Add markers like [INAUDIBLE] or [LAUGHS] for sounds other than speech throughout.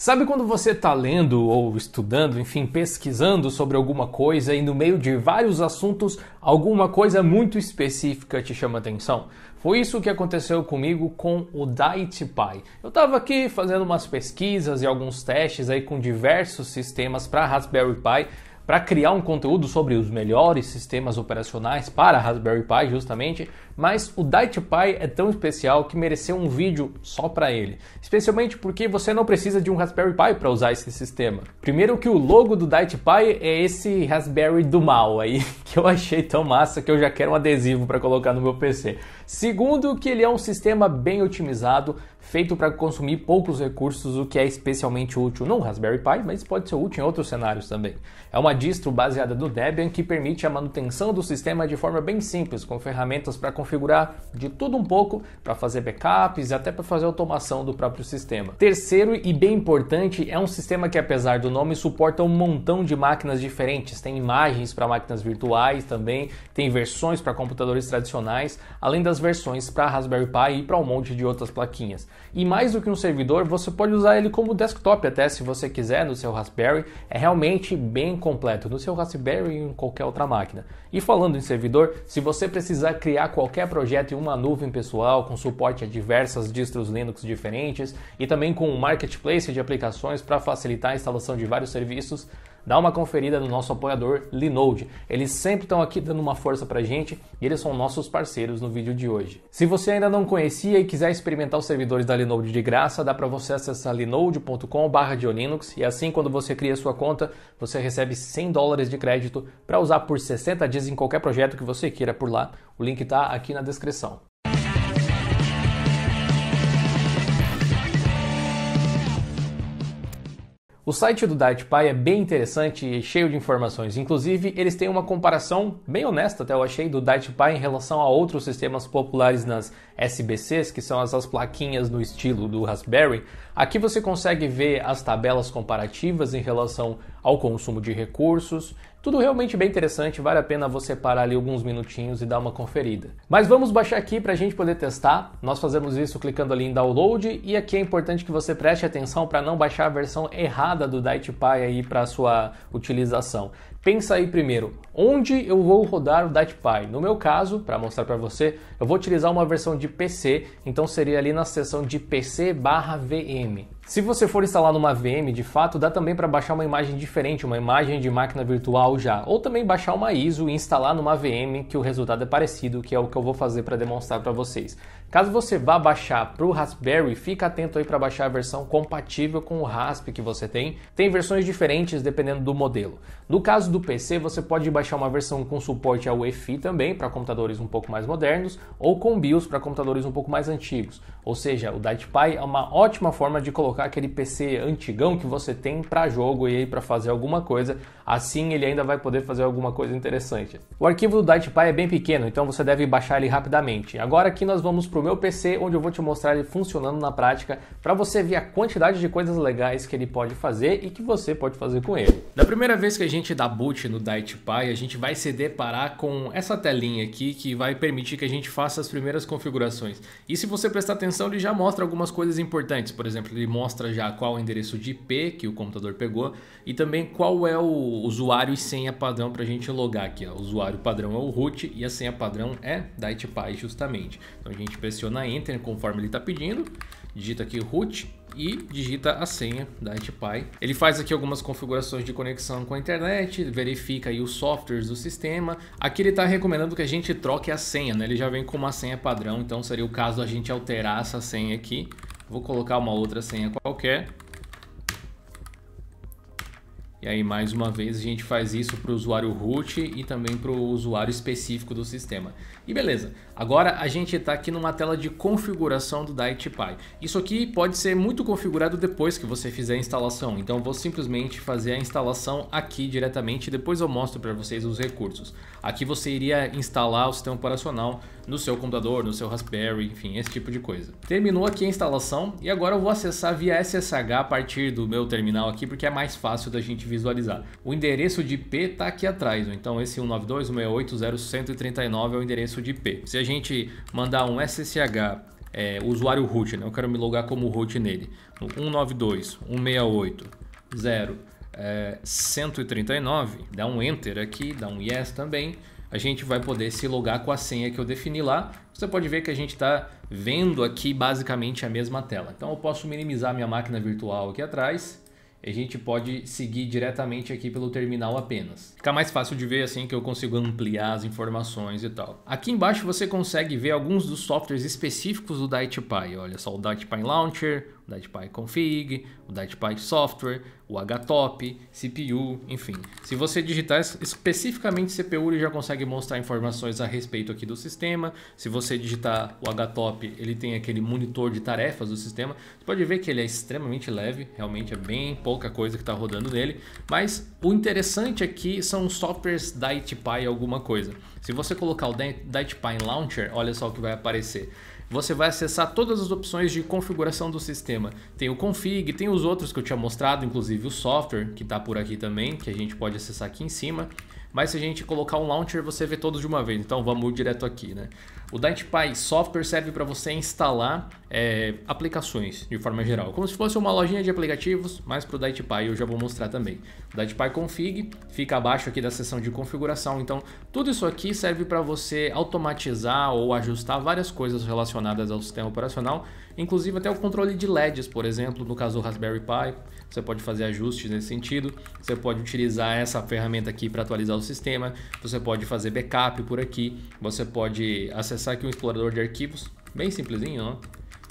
Sabe quando você está lendo ou estudando, enfim, pesquisando sobre alguma coisa e no meio de vários assuntos alguma coisa muito específica te chama atenção? Foi isso que aconteceu comigo com o Diet Pie. Eu estava aqui fazendo umas pesquisas e alguns testes aí com diversos sistemas para Raspberry Pi para criar um conteúdo sobre os melhores sistemas operacionais para Raspberry Pi, justamente, mas o Diet Pi é tão especial que mereceu um vídeo só para ele. Especialmente porque você não precisa de um Raspberry Pi para usar esse sistema. Primeiro que o logo do Diet Pi é esse Raspberry do mal aí, [LAUGHS] que eu achei tão massa que eu já quero um adesivo para colocar no meu PC. Segundo que ele é um sistema bem otimizado, feito para consumir poucos recursos, o que é especialmente útil no Raspberry Pi, mas pode ser útil em outros cenários também. É uma distro baseada no Debian que permite a manutenção do sistema de forma bem simples, com ferramentas para configurar de tudo um pouco, para fazer backups e até para fazer automação do próprio sistema. Terceiro e bem importante, é um sistema que apesar do nome suporta um montão de máquinas diferentes, tem imagens para máquinas virtuais também, tem versões para computadores tradicionais, além das versões para Raspberry Pi e para um monte de outras plaquinhas. E mais do que um servidor, você pode usar ele como desktop até se você quiser no seu Raspberry. É realmente bem completo no seu Raspberry e em qualquer outra máquina. E falando em servidor, se você precisar criar qualquer projeto em uma nuvem pessoal com suporte a diversas distros Linux diferentes e também com um marketplace de aplicações para facilitar a instalação de vários serviços, dá uma conferida no nosso apoiador Linode. Eles sempre estão aqui dando uma força pra gente e eles são nossos parceiros no vídeo de hoje. Se você ainda não conhecia e quiser experimentar os servidores da Linode de graça, dá para você acessar linode.com/diolinux e assim quando você cria sua conta, você recebe 100 dólares de crédito para usar por 60 dias em qualquer projeto que você queira por lá. O link está aqui na descrição. O site do Diet é bem interessante e cheio de informações. Inclusive, eles têm uma comparação bem honesta, até eu achei, do Diet em relação a outros sistemas populares nas SBCs, que são essas plaquinhas no estilo do Raspberry. Aqui você consegue ver as tabelas comparativas em relação ao consumo de recursos, tudo realmente bem interessante, vale a pena você parar ali alguns minutinhos e dar uma conferida. Mas vamos baixar aqui para a gente poder testar. Nós fazemos isso clicando ali em download e aqui é importante que você preste atenção para não baixar a versão errada do DigitPy aí para sua utilização pensa aí primeiro, onde eu vou rodar o DatPy? No meu caso, para mostrar para você, eu vou utilizar uma versão de PC, então seria ali na seção de PC/VM. Se você for instalar numa VM, de fato, dá também para baixar uma imagem diferente, uma imagem de máquina virtual já, ou também baixar uma ISO e instalar numa VM que o resultado é parecido, que é o que eu vou fazer para demonstrar para vocês. Caso você vá baixar para o Raspberry, fica atento aí para baixar a versão compatível com o Rasp que você tem. Tem versões diferentes dependendo do modelo. No caso do PC, você pode baixar uma versão com suporte ao EFI também para computadores um pouco mais modernos ou com BIOS para computadores um pouco mais antigos. Ou seja, o Diet é uma ótima forma de colocar aquele PC antigão que você tem para jogo e para fazer alguma coisa. Assim ele ainda vai poder fazer alguma coisa interessante. O arquivo do Diet é bem pequeno, então você deve baixar ele rapidamente. Agora aqui nós vamos pro meu PC, onde eu vou te mostrar ele funcionando na prática para você ver a quantidade de coisas legais que ele pode fazer e que você pode fazer com ele. Da primeira vez que a gente dá boot no Diet a gente vai se deparar com essa telinha aqui que vai permitir que a gente faça as primeiras configurações. E se você prestar atenção descrição ele já mostra algumas coisas importantes. Por exemplo, ele mostra já qual o endereço de IP que o computador pegou e também qual é o usuário e senha padrão para a gente logar aqui. Ó. O usuário padrão é o root e a senha padrão é DightPy justamente. Então a gente pressiona Enter conforme ele está pedindo digita aqui root e digita a senha da NetPy. Ele faz aqui algumas configurações de conexão com a internet, verifica aí os softwares do sistema. Aqui ele está recomendando que a gente troque a senha, né? ele já vem com uma senha padrão, então seria o caso a gente alterar essa senha aqui. Vou colocar uma outra senha qualquer e aí, mais uma vez, a gente faz isso para o usuário root e também para o usuário específico do sistema. E beleza, agora a gente está aqui numa tela de configuração do DirectPy. Isso aqui pode ser muito configurado depois que você fizer a instalação, então vou simplesmente fazer a instalação aqui diretamente e depois eu mostro para vocês os recursos. Aqui você iria instalar o sistema operacional no seu computador, no seu Raspberry, enfim, esse tipo de coisa. Terminou aqui a instalação e agora eu vou acessar via SSH a partir do meu terminal aqui, porque é mais fácil da gente visualizar. O endereço de IP está aqui atrás, então esse 192.168.0.139 é o endereço de IP. Se a gente mandar um SSH é, usuário root, né? eu quero me logar como root nele, 192.168.0.139. é, 139, dá um enter aqui, dá um yes também, a gente vai poder se logar com a senha que eu defini lá. Você pode ver que a gente está vendo aqui basicamente a mesma tela. Então eu posso minimizar minha máquina virtual aqui atrás. A gente pode seguir diretamente aqui pelo terminal apenas. Fica mais fácil de ver assim que eu consigo ampliar as informações e tal. Aqui embaixo você consegue ver alguns dos softwares específicos do DightPy. Olha só, o DightPy Launcher, o DatPy Config, o DatPy Software, o HTOP, CPU, enfim. Se você digitar especificamente CPU, ele já consegue mostrar informações a respeito aqui do sistema. Se você digitar o HTOP, ele tem aquele monitor de tarefas do sistema. Você pode ver que ele é extremamente leve, realmente é bem pouca coisa que está rodando nele. Mas o interessante aqui são os softwares DatPy alguma coisa. Se você colocar o DatPy Launcher, olha só o que vai aparecer você vai acessar todas as opções de configuração do sistema. Tem o config, tem os outros que eu tinha mostrado, inclusive o software, que está por aqui também, que a gente pode acessar aqui em cima. Mas se a gente colocar um launcher, você vê todos de uma vez. Então vamos direto aqui, né? O DightPy Software serve para você instalar é, aplicações de forma geral, como se fosse uma lojinha de aplicativos, mas para o DightPy eu já vou mostrar também. O DightPy Config fica abaixo aqui da seção de configuração, então tudo isso aqui serve para você automatizar ou ajustar várias coisas relacionadas ao sistema operacional, inclusive até o controle de LEDs, por exemplo, no caso do Raspberry Pi, você pode fazer ajustes nesse sentido, você pode utilizar essa ferramenta aqui para atualizar o sistema, você pode fazer backup por aqui, você pode acessar acessar aqui um explorador de arquivos, bem simplesinho,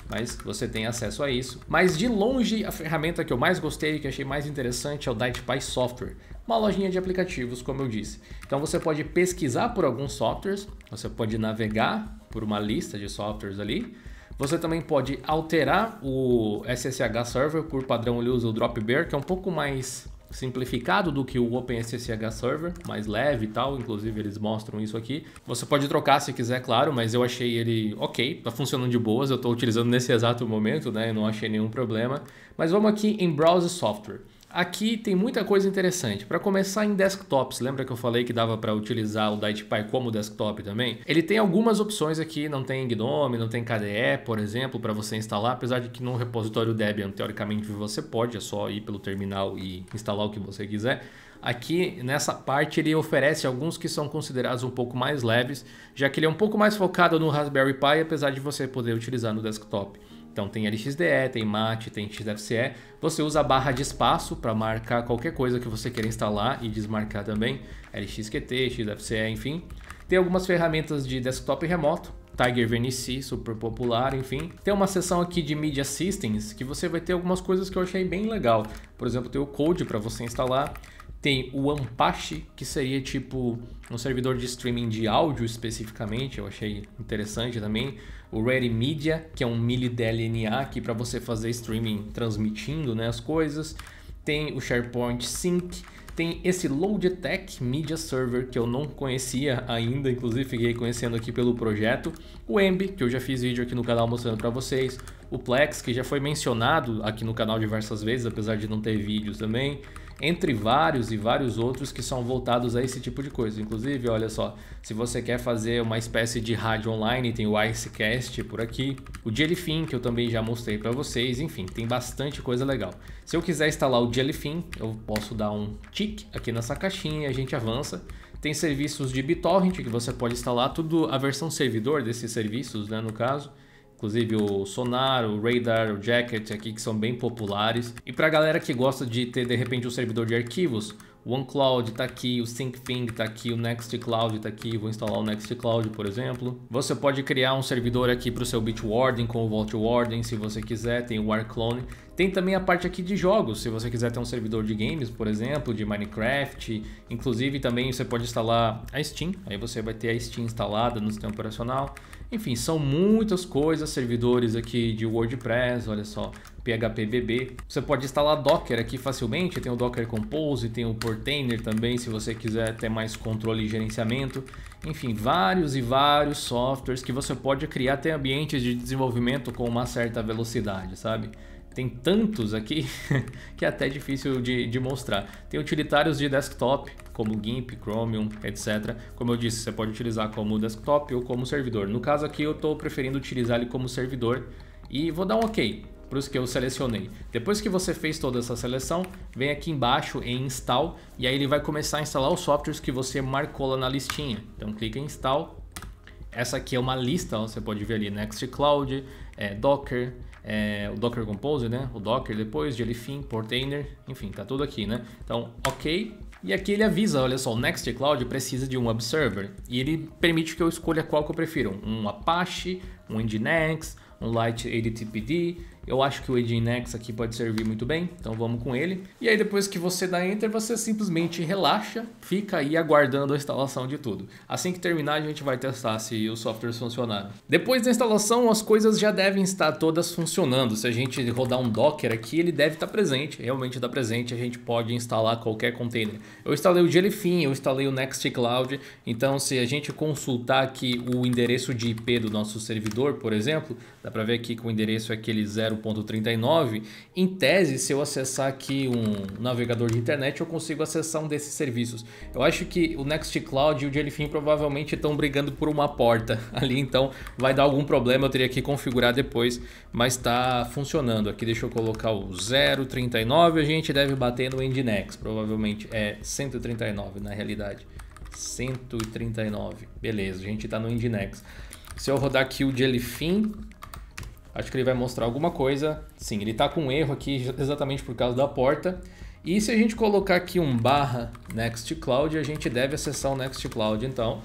mas você tem acesso a isso. Mas de longe, a ferramenta que eu mais gostei, e que achei mais interessante é o DightPy Software, uma lojinha de aplicativos, como eu disse. Então você pode pesquisar por alguns softwares, você pode navegar por uma lista de softwares ali, você também pode alterar o SSH Server, por padrão ele usa o Dropbear, que é um pouco mais simplificado do que o OpenSSH Server, mais leve e tal, inclusive eles mostram isso aqui. Você pode trocar se quiser, claro, mas eu achei ele ok, tá funcionando de boas, eu estou utilizando nesse exato momento, né? Eu não achei nenhum problema. Mas vamos aqui em Browser Software. Aqui tem muita coisa interessante. Para começar em desktops, lembra que eu falei que dava para utilizar o DigitPy como desktop também? Ele tem algumas opções aqui, não tem GNOME, não tem KDE, por exemplo, para você instalar, apesar de que no repositório Debian, teoricamente, você pode, é só ir pelo terminal e instalar o que você quiser. Aqui nessa parte ele oferece alguns que são considerados um pouco mais leves, já que ele é um pouco mais focado no Raspberry Pi, apesar de você poder utilizar no desktop. Então tem LXDE, tem Mate, tem XFCE. Você usa a barra de espaço para marcar qualquer coisa que você queira instalar e desmarcar também. LXQT, XFCE, enfim. Tem algumas ferramentas de desktop remoto, Tiger VNC, super popular, enfim. Tem uma seção aqui de Media Systems que você vai ter algumas coisas que eu achei bem legal. Por exemplo, tem o Code para você instalar, tem o Ampache, que seria tipo um servidor de streaming de áudio especificamente, eu achei interessante também o Ready Media, que é um mini DLNA aqui para você fazer streaming transmitindo né, as coisas, tem o SharePoint Sync, tem esse Logitech Media Server que eu não conhecia ainda, inclusive fiquei conhecendo aqui pelo projeto, o Embi, que eu já fiz vídeo aqui no canal mostrando para vocês, o Plex, que já foi mencionado aqui no canal diversas vezes, apesar de não ter vídeos também, entre vários e vários outros que são voltados a esse tipo de coisa. Inclusive, olha só, se você quer fazer uma espécie de rádio online, tem o Icecast por aqui, o Jellyfin, que eu também já mostrei para vocês, enfim, tem bastante coisa legal. Se eu quiser instalar o Jellyfin, eu posso dar um tick aqui nessa caixinha e a gente avança. Tem serviços de BitTorrent que você pode instalar, tudo a versão servidor desses serviços, né, no caso inclusive o sonar, o radar, o jacket aqui que são bem populares. E para a galera que gosta de ter de repente um servidor de arquivos, o OneCloud está aqui, o SyncThing está aqui, o NextCloud está aqui, vou instalar o NextCloud, por exemplo. Você pode criar um servidor aqui para o seu Bitwarden com o Vaultwarden se você quiser, tem o WarClone. Tem também a parte aqui de jogos, se você quiser ter um servidor de games, por exemplo, de Minecraft. Inclusive também você pode instalar a Steam, aí você vai ter a Steam instalada no sistema operacional. Enfim, são muitas coisas, servidores aqui de WordPress, olha só, PHPBB. Você pode instalar Docker aqui facilmente, tem o Docker Compose, tem o Portainer também, se você quiser ter mais controle e gerenciamento. Enfim, vários e vários softwares que você pode criar até ambientes de desenvolvimento com uma certa velocidade, sabe? tem tantos aqui [LAUGHS] que é até difícil de, de, mostrar. Tem utilitários de desktop, como GIMP, Chromium, etc. Como eu disse, você pode utilizar como desktop ou como servidor. No caso aqui, eu estou preferindo utilizar ele como servidor e vou dar um OK para os que eu selecionei. Depois que você fez toda essa seleção, vem aqui embaixo em Install e aí ele vai começar a instalar os softwares que você marcou lá na listinha. Então clica em Install. Essa aqui é uma lista, ó, você pode ver ali Nextcloud, é, Docker, é, o Docker Compose, né? O Docker depois, Jellyfin, Portainer, enfim, tá tudo aqui, né? Então, ok. E aqui ele avisa, olha só, o Nextcloud precisa de um web server e ele permite que eu escolha qual que eu prefiro, um Apache um Nginx, um Light ADTPD. Eu acho que o Nginx aqui pode servir muito bem, então vamos com ele. E aí depois que você dá Enter, você simplesmente relaxa, fica aí aguardando a instalação de tudo. Assim que terminar, a gente vai testar se os softwares funcionaram. Depois da instalação, as coisas já devem estar todas funcionando. Se a gente rodar um Docker aqui, ele deve estar presente, realmente está presente, a gente pode instalar qualquer container. Eu instalei o Jellyfin, eu instalei o Nextcloud. então se a gente consultar aqui o endereço de IP do nosso servidor, por exemplo, dá para ver aqui que o endereço é aquele 0.39. Em tese, se eu acessar aqui um navegador de internet, eu consigo acessar um desses serviços. Eu acho que o Nextcloud e o Jellyfin provavelmente estão brigando por uma porta [LAUGHS] ali, então vai dar algum problema, eu teria que configurar depois, mas está funcionando. Aqui deixa eu colocar o 0.39, a gente deve bater no Endinex, provavelmente é 139 na realidade. 139. Beleza, a gente está no Indinex. Se eu rodar aqui o Jellyfin, acho que ele vai mostrar alguma coisa. Sim, ele está com um erro aqui exatamente por causa da porta. E se a gente colocar aqui um barra Nextcloud, a gente deve acessar o Nextcloud então.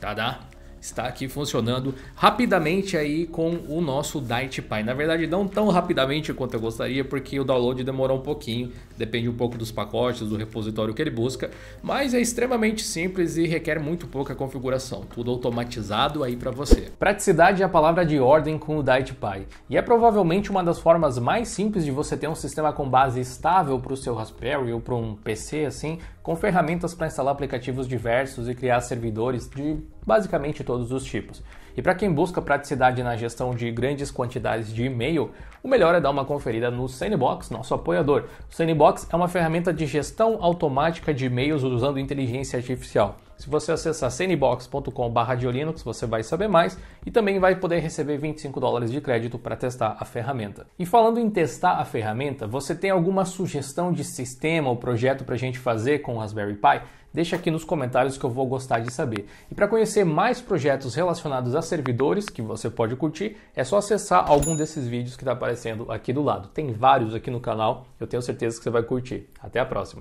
Tá, dá? está aqui funcionando rapidamente aí com o nosso Diet Pie. Na verdade, não tão rapidamente quanto eu gostaria, porque o download demorou um pouquinho, depende um pouco dos pacotes, do repositório que ele busca, mas é extremamente simples e requer muito pouca configuração, tudo automatizado aí para você. Praticidade é a palavra de ordem com o Diet Pie, e é provavelmente uma das formas mais simples de você ter um sistema com base estável para o seu Raspberry ou para um PC assim, com ferramentas para instalar aplicativos diversos e criar servidores de basicamente todos os tipos. E para quem busca praticidade na gestão de grandes quantidades de e-mail, o melhor é dar uma conferida no Sandbox, nosso apoiador. O Sandbox é uma ferramenta de gestão automática de e-mails usando inteligência artificial. Se você acessar sandbox.com.br de Linux, você vai saber mais e também vai poder receber 25 dólares de crédito para testar a ferramenta. E falando em testar a ferramenta, você tem alguma sugestão de sistema ou projeto para a gente fazer com o Raspberry Pi? Deixa aqui nos comentários que eu vou gostar de saber. E para conhecer mais projetos relacionados a servidores que você pode curtir, é só acessar algum desses vídeos que está aparecendo aqui do lado. Tem vários aqui no canal, eu tenho certeza que você vai curtir. Até a próxima!